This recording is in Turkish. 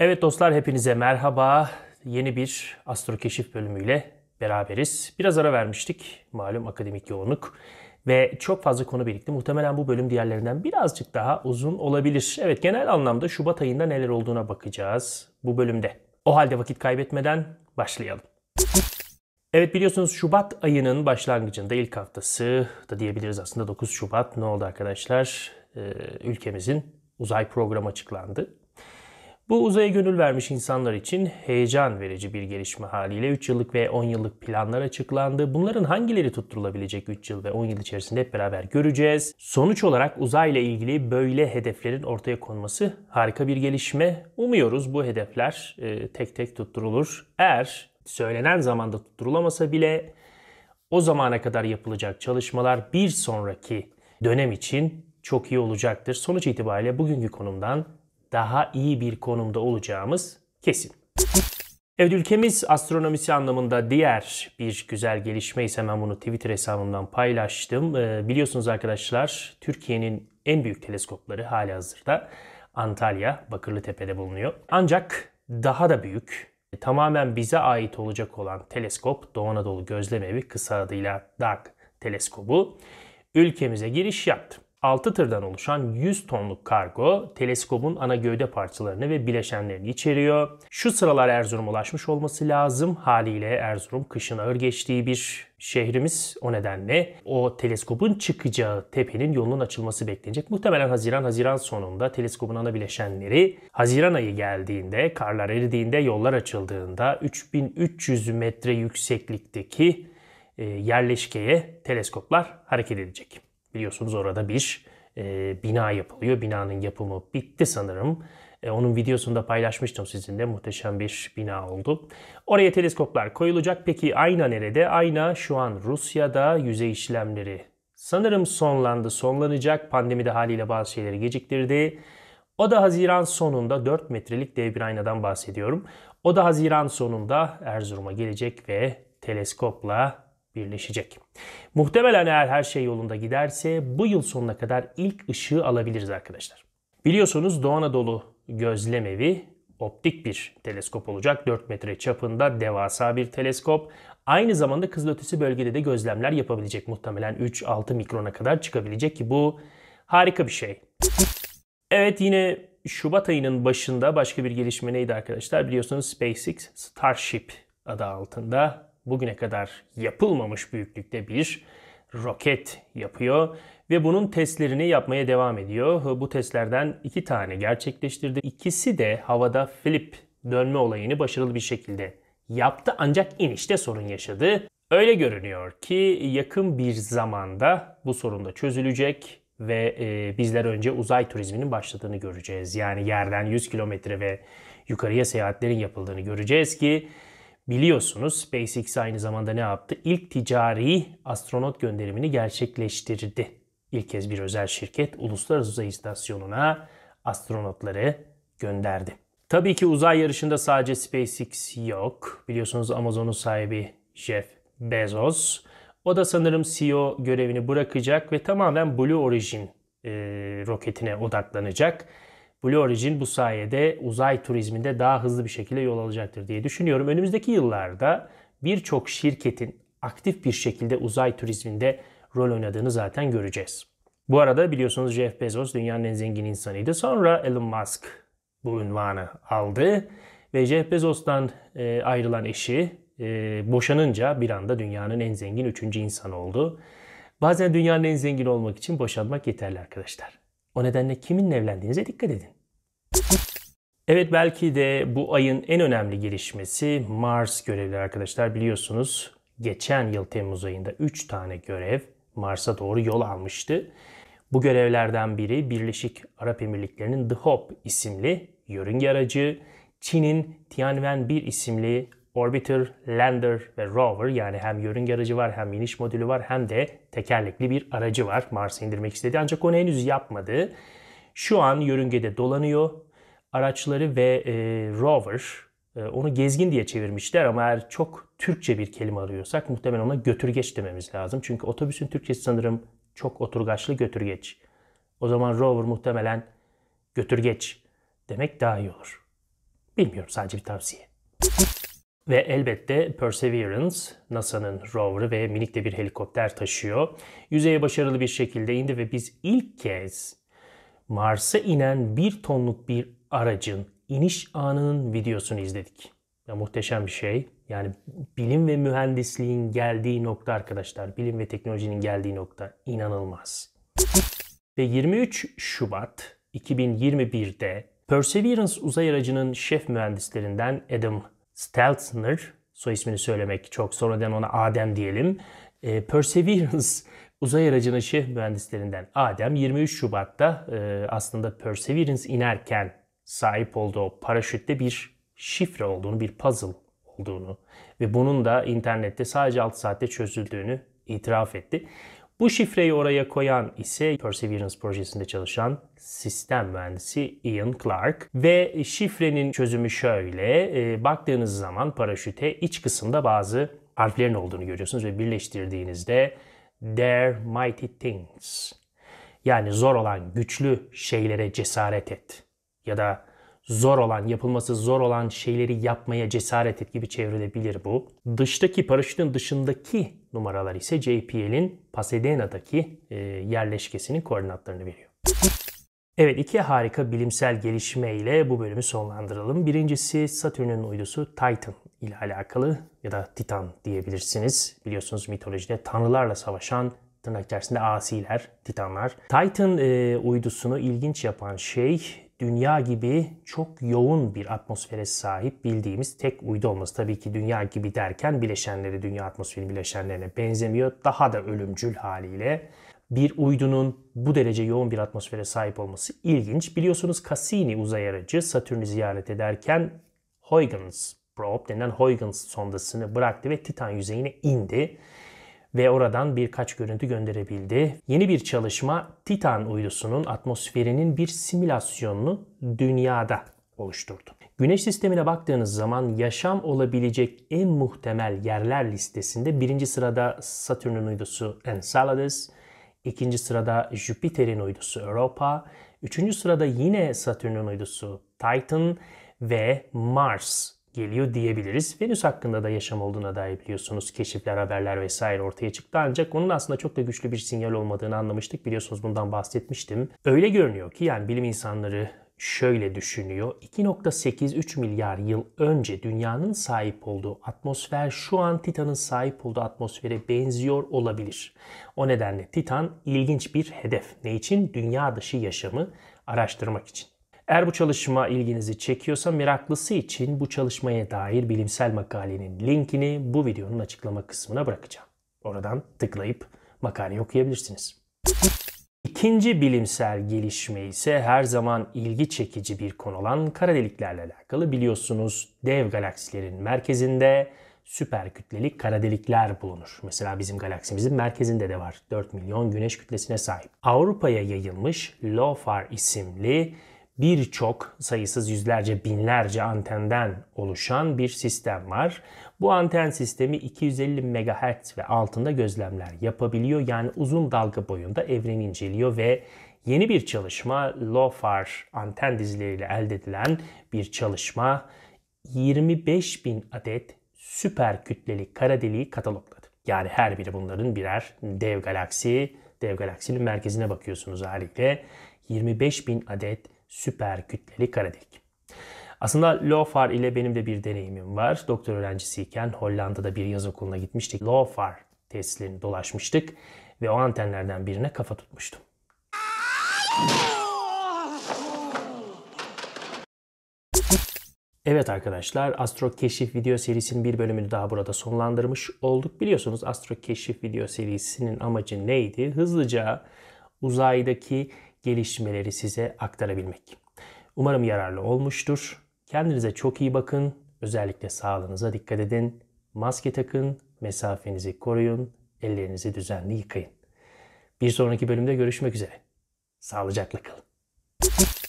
Evet dostlar hepinize merhaba. Yeni bir astro keşif bölümüyle beraberiz. Biraz ara vermiştik. Malum akademik yoğunluk ve çok fazla konu birikti. Muhtemelen bu bölüm diğerlerinden birazcık daha uzun olabilir. Evet genel anlamda Şubat ayında neler olduğuna bakacağız bu bölümde. O halde vakit kaybetmeden başlayalım. Evet biliyorsunuz Şubat ayının başlangıcında ilk haftası da diyebiliriz aslında 9 Şubat ne oldu arkadaşlar? Ee, ülkemizin uzay programı açıklandı. Bu uzaya gönül vermiş insanlar için heyecan verici bir gelişme haliyle 3 yıllık ve 10 yıllık planlar açıklandı. Bunların hangileri tutturulabilecek 3 yıl ve 10 yıl içerisinde hep beraber göreceğiz. Sonuç olarak uzayla ilgili böyle hedeflerin ortaya konması harika bir gelişme. Umuyoruz bu hedefler e, tek tek tutturulur. Eğer söylenen zamanda tutturulamasa bile o zamana kadar yapılacak çalışmalar bir sonraki dönem için çok iyi olacaktır. Sonuç itibariyle bugünkü konumdan daha iyi bir konumda olacağımız kesin. Evet ülkemiz astronomisi anlamında diğer bir güzel gelişme ise ben bunu Twitter hesabımdan paylaştım. Ee, biliyorsunuz arkadaşlar Türkiye'nin en büyük teleskopları hali hazırda Antalya Bakırlıtepe'de bulunuyor. Ancak daha da büyük tamamen bize ait olacak olan teleskop Doğu Anadolu Gözleme Evi kısa adıyla DAG teleskobu ülkemize giriş yaptı. 6 tırdan oluşan 100 tonluk kargo teleskobun ana gövde parçalarını ve bileşenlerini içeriyor. Şu sıralar Erzurum ulaşmış olması lazım. Haliyle Erzurum kışın ağır geçtiği bir şehrimiz o nedenle o teleskobun çıkacağı tepenin yolunun açılması beklenecek. Muhtemelen Haziran-Haziran sonunda teleskobun ana bileşenleri Haziran ayı geldiğinde, karlar eridiğinde, yollar açıldığında 3300 metre yükseklikteki e, yerleşkeye teleskoplar hareket edecek. Biliyorsunuz orada bir e, bina yapılıyor. Binanın yapımı bitti sanırım. E, onun videosunu da paylaşmıştım sizinle. Muhteşem bir bina oldu. Oraya teleskoplar koyulacak. Peki ayna nerede? Ayna şu an Rusya'da yüzey işlemleri sanırım sonlandı, sonlanacak. Pandemi de haliyle bazı şeyleri geciktirdi. O da Haziran sonunda 4 metrelik dev bir aynadan bahsediyorum. O da Haziran sonunda Erzurum'a gelecek ve teleskopla birleşecek. Muhtemelen eğer her şey yolunda giderse bu yıl sonuna kadar ilk ışığı alabiliriz arkadaşlar. Biliyorsunuz Doğu Anadolu Evi optik bir teleskop olacak. 4 metre çapında devasa bir teleskop. Aynı zamanda kızılötesi bölgede de gözlemler yapabilecek. Muhtemelen 3-6 mikrona kadar çıkabilecek ki bu harika bir şey. Evet yine Şubat ayının başında başka bir gelişme neydi arkadaşlar? Biliyorsunuz SpaceX Starship adı altında bugüne kadar yapılmamış büyüklükte bir roket yapıyor ve bunun testlerini yapmaya devam ediyor. Bu testlerden iki tane gerçekleştirdi. İkisi de havada flip dönme olayını başarılı bir şekilde yaptı ancak inişte sorun yaşadı. Öyle görünüyor ki yakın bir zamanda bu sorun da çözülecek ve e, bizler önce uzay turizminin başladığını göreceğiz. Yani yerden 100 kilometre ve yukarıya seyahatlerin yapıldığını göreceğiz ki Biliyorsunuz SpaceX aynı zamanda ne yaptı? İlk ticari astronot gönderimini gerçekleştirdi. İlk kez bir özel şirket uluslararası uzay İstasyonuna astronotları gönderdi. Tabii ki uzay yarışında sadece SpaceX yok. Biliyorsunuz Amazon'un sahibi Jeff Bezos. O da sanırım CEO görevini bırakacak ve tamamen Blue Origin e, roketine odaklanacak. Blue Origin bu sayede uzay turizminde daha hızlı bir şekilde yol alacaktır diye düşünüyorum. Önümüzdeki yıllarda birçok şirketin aktif bir şekilde uzay turizminde rol oynadığını zaten göreceğiz. Bu arada biliyorsunuz Jeff Bezos dünyanın en zengin insanıydı. Sonra Elon Musk bu unvanı aldı ve Jeff Bezos'tan e, ayrılan eşi e, boşanınca bir anda dünyanın en zengin üçüncü insanı oldu. Bazen dünyanın en zengin olmak için boşanmak yeterli arkadaşlar. O nedenle kiminle evlendiğinize dikkat edin. Evet belki de bu ayın en önemli gelişmesi Mars görevleri arkadaşlar biliyorsunuz. Geçen yıl Temmuz ayında 3 tane görev Mars'a doğru yol almıştı. Bu görevlerden biri Birleşik Arap Emirlikleri'nin The Hope isimli yörünge aracı, Çin'in Tianwen-1 isimli Orbiter, Lander ve Rover yani hem yörünge aracı var hem iniş modülü var hem de tekerlekli bir aracı var Mars'a indirmek istedi ancak onu henüz yapmadı şu an yörüngede dolanıyor. Araçları ve e, rover, e, onu gezgin diye çevirmişler ama eğer çok Türkçe bir kelime arıyorsak muhtemelen ona götürgeç dememiz lazım. Çünkü otobüsün Türkçesi sanırım çok oturgaçlı götürgeç. O zaman rover muhtemelen götürgeç demek daha iyi olur. Bilmiyorum sadece bir tavsiye. Ve elbette Perseverance, NASA'nın rover'ı ve minik de bir helikopter taşıyor. Yüzeye başarılı bir şekilde indi ve biz ilk kez Mars'a inen bir tonluk bir aracın iniş anının videosunu izledik. Ya muhteşem bir şey. Yani bilim ve mühendisliğin geldiği nokta arkadaşlar, bilim ve teknolojinin geldiği nokta inanılmaz. Ve 23 Şubat 2021'de Perseverance uzay aracının şef mühendislerinden Adam Stelzner, soy ismini söylemek çok sonradan ona Adem diyelim, e, Perseverance Uzay aracının şef mühendislerinden Adem 23 Şubat'ta e, aslında Perseverance inerken sahip olduğu paraşütte bir şifre olduğunu, bir puzzle olduğunu ve bunun da internette sadece 6 saatte çözüldüğünü itiraf etti. Bu şifreyi oraya koyan ise Perseverance projesinde çalışan sistem mühendisi Ian Clark ve şifrenin çözümü şöyle. E, baktığınız zaman paraşüte iç kısımda bazı harflerin olduğunu görüyorsunuz ve birleştirdiğinizde their mighty things. Yani zor olan güçlü şeylere cesaret et. Ya da zor olan, yapılması zor olan şeyleri yapmaya cesaret et gibi çevrilebilir bu. Dıştaki, paraşütün dışındaki numaralar ise JPL'in Pasadena'daki e, yerleşkesinin koordinatlarını veriyor. Evet iki harika bilimsel gelişme ile bu bölümü sonlandıralım. Birincisi Satürn'ün uydusu Titan ile alakalı ya da Titan diyebilirsiniz. Biliyorsunuz mitolojide tanrılarla savaşan tırnak içerisinde asiler, titanlar. Titan e, uydusunu ilginç yapan şey dünya gibi çok yoğun bir atmosfere sahip bildiğimiz tek uydu olması. Tabii ki dünya gibi derken bileşenleri dünya atmosferi bileşenlerine benzemiyor. Daha da ölümcül haliyle bir uydunun bu derece yoğun bir atmosfere sahip olması ilginç. Biliyorsunuz Cassini uzay aracı Satürn'ü ziyaret ederken Huygens probe denen Huygens sondasını bıraktı ve Titan yüzeyine indi ve oradan birkaç görüntü gönderebildi. Yeni bir çalışma Titan uydusunun atmosferinin bir simülasyonunu dünyada oluşturdu. Güneş sistemine baktığınız zaman yaşam olabilecek en muhtemel yerler listesinde birinci sırada Satürn'ün uydusu Enceladus, İkinci sırada Jüpiter'in uydusu Europa. Üçüncü sırada yine Satürn'ün uydusu Titan ve Mars geliyor diyebiliriz. Venüs hakkında da yaşam olduğuna dair biliyorsunuz keşifler, haberler vesaire ortaya çıktı. Ancak onun aslında çok da güçlü bir sinyal olmadığını anlamıştık. Biliyorsunuz bundan bahsetmiştim. Öyle görünüyor ki yani bilim insanları şöyle düşünüyor. 2.83 milyar yıl önce dünyanın sahip olduğu atmosfer şu an Titan'ın sahip olduğu atmosfere benziyor olabilir. O nedenle Titan ilginç bir hedef. Ne için? Dünya dışı yaşamı araştırmak için. Eğer bu çalışma ilginizi çekiyorsa meraklısı için bu çalışmaya dair bilimsel makalenin linkini bu videonun açıklama kısmına bırakacağım. Oradan tıklayıp makaleyi okuyabilirsiniz. İkinci bilimsel gelişme ise her zaman ilgi çekici bir konu olan kara deliklerle alakalı. Biliyorsunuz dev galaksilerin merkezinde süper kütleli kara delikler bulunur. Mesela bizim galaksimizin merkezinde de var. 4 milyon güneş kütlesine sahip. Avrupa'ya yayılmış LOFAR isimli birçok sayısız yüzlerce binlerce antenden oluşan bir sistem var. Bu anten sistemi 250 MHz ve altında gözlemler yapabiliyor. Yani uzun dalga boyunda evreni inceliyor ve yeni bir çalışma LOFAR anten dizileriyle elde edilen bir çalışma 25 bin adet süper kütleli kara deliği katalogladı. Yani her biri bunların birer dev galaksi, dev galaksinin merkezine bakıyorsunuz haliyle. 25 bin adet süper kütleli kara delik. Aslında LOFAR ile benim de bir deneyimim var. Doktor öğrencisiyken Hollanda'da bir yaz okuluna gitmiştik. LOFAR tesislerini dolaşmıştık ve o antenlerden birine kafa tutmuştum. Evet arkadaşlar Astro Keşif video serisinin bir bölümünü daha burada sonlandırmış olduk. Biliyorsunuz Astro Keşif video serisinin amacı neydi? Hızlıca uzaydaki gelişmeleri size aktarabilmek. Umarım yararlı olmuştur. Kendinize çok iyi bakın. Özellikle sağlığınıza dikkat edin. Maske takın, mesafenizi koruyun, ellerinizi düzenli yıkayın. Bir sonraki bölümde görüşmek üzere. Sağlıcakla kalın.